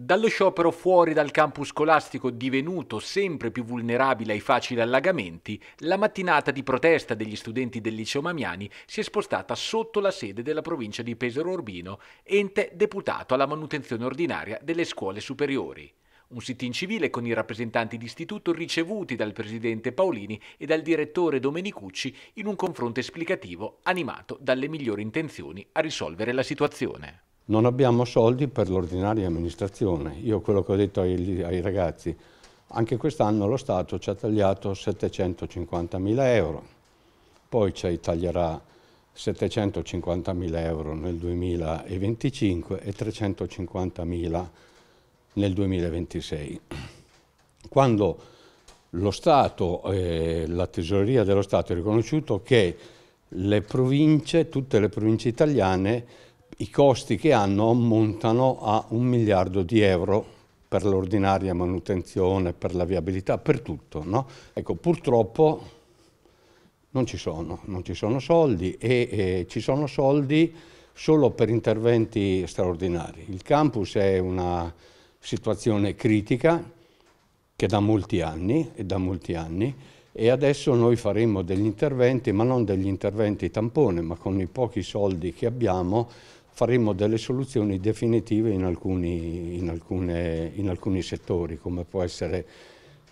Dallo sciopero fuori dal campus scolastico divenuto sempre più vulnerabile ai facili allagamenti, la mattinata di protesta degli studenti del liceo Mamiani si è spostata sotto la sede della provincia di Pesaro Urbino, ente deputato alla manutenzione ordinaria delle scuole superiori. Un sit-in civile con i rappresentanti d'istituto ricevuti dal presidente Paolini e dal direttore Domenicucci in un confronto esplicativo animato dalle migliori intenzioni a risolvere la situazione non abbiamo soldi per l'ordinaria amministrazione. Io quello che ho detto ai, ai ragazzi, anche quest'anno lo Stato ci ha tagliato 750.000 euro, poi ci taglierà 750.000 euro nel 2025 e 350 mila nel 2026. Quando lo Stato, eh, la tesoreria dello Stato ha riconosciuto che le province, tutte le province italiane, i costi che hanno ammontano a un miliardo di euro per l'ordinaria manutenzione, per la viabilità, per tutto. No? Ecco, purtroppo non ci sono, non ci sono soldi e, e ci sono soldi solo per interventi straordinari. Il campus è una situazione critica che da molti anni, e da molti anni e adesso noi faremo degli interventi, ma non degli interventi tampone, ma con i pochi soldi che abbiamo faremo delle soluzioni definitive in alcuni, in alcune, in alcuni settori, come può essere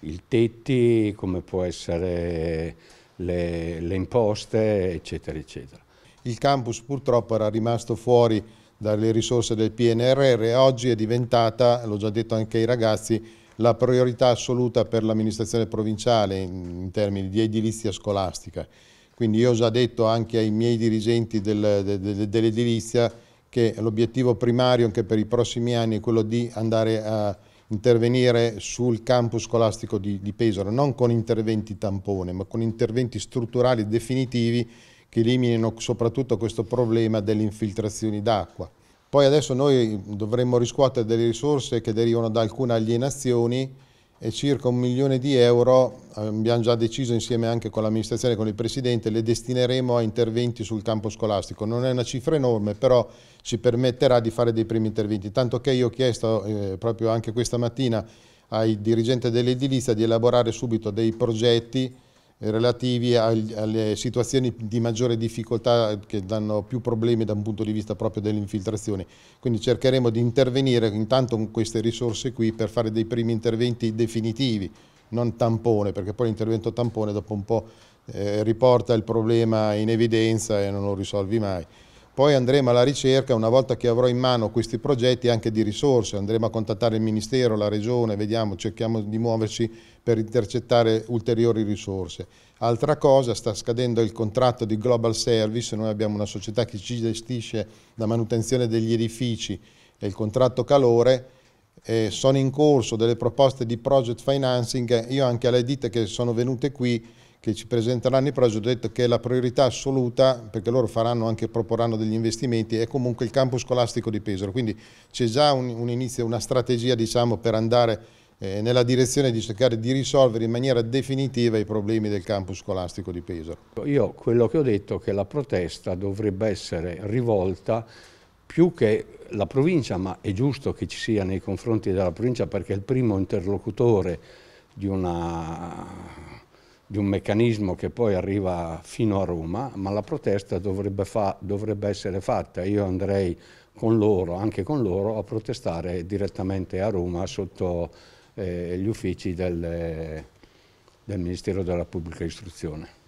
il tetti, come può essere le, le imposte, eccetera, eccetera. Il campus purtroppo era rimasto fuori dalle risorse del PNRR e oggi è diventata, l'ho già detto anche ai ragazzi, la priorità assoluta per l'amministrazione provinciale in, termini di edilizia scolastica. Quindi io ho già detto anche ai miei dirigenti del, de, de, dell'edilizia che l'obiettivo primario anche per i prossimi anni è quello di andare a intervenire sul campus scolastico di, di Pesaro, non con interventi tampone, ma con interventi strutturali definitivi che eliminino soprattutto questo problema delle infiltrazioni d'acqua. Poi adesso noi dovremmo riscuotere delle risorse che derivano da alcune alienazioni e circa un milione di euro, eh, abbiamo già deciso insieme anche con l'amministrazione e con il Presidente, le destineremo a interventi sul campo scolastico. Non è una cifra enorme, però ci permetterà di fare dei primi interventi, tanto che io ho chiesto eh, proprio anche questa mattina ai dirigenti dell'edilizia di elaborare subito dei progetti relativi alle situazioni di maggiore difficoltà che danno più problemi da un punto di vista proprio dell'infiltrazione. Quindi cercheremo di intervenire intanto con queste risorse qui per fare dei primi interventi definitivi, non tampone, perché poi l'intervento tampone dopo un po' eh, riporta il problema in evidenza e non lo risolvi mai. Poi andremo alla ricerca, una volta che avrò in mano questi progetti, anche di risorse, andremo a contattare il Ministero, la Regione, vediamo, cerchiamo di muoverci per intercettare ulteriori risorse. Altra cosa, sta scadendo il contratto di Global Service, noi abbiamo una società che ci gestisce la manutenzione degli edifici e il contratto calore, eh, sono in corso delle proposte di project financing, io anche alle ditte che sono venute qui che ci presenteranno i progetti, ho detto che la priorità assoluta, perché loro faranno anche, proporranno degli investimenti, è comunque il campo scolastico di Pesaro, quindi c'è già un, un, inizio, una strategia diciamo, per andare eh, nella direzione di cercare di risolvere in maniera definitiva i problemi del campo scolastico di Pesaro. Io quello che ho detto è che la protesta dovrebbe essere rivolta più che la provincia, ma è giusto che ci sia nei confronti della provincia perché è il primo interlocutore di una di un meccanismo che poi arriva fino a Roma, ma la protesta dovrebbe, fa, dovrebbe, essere fatta. Io andrei con loro, anche con loro, a protestare direttamente a Roma sotto eh, gli uffici del, del Ministero della Pubblica Istruzione.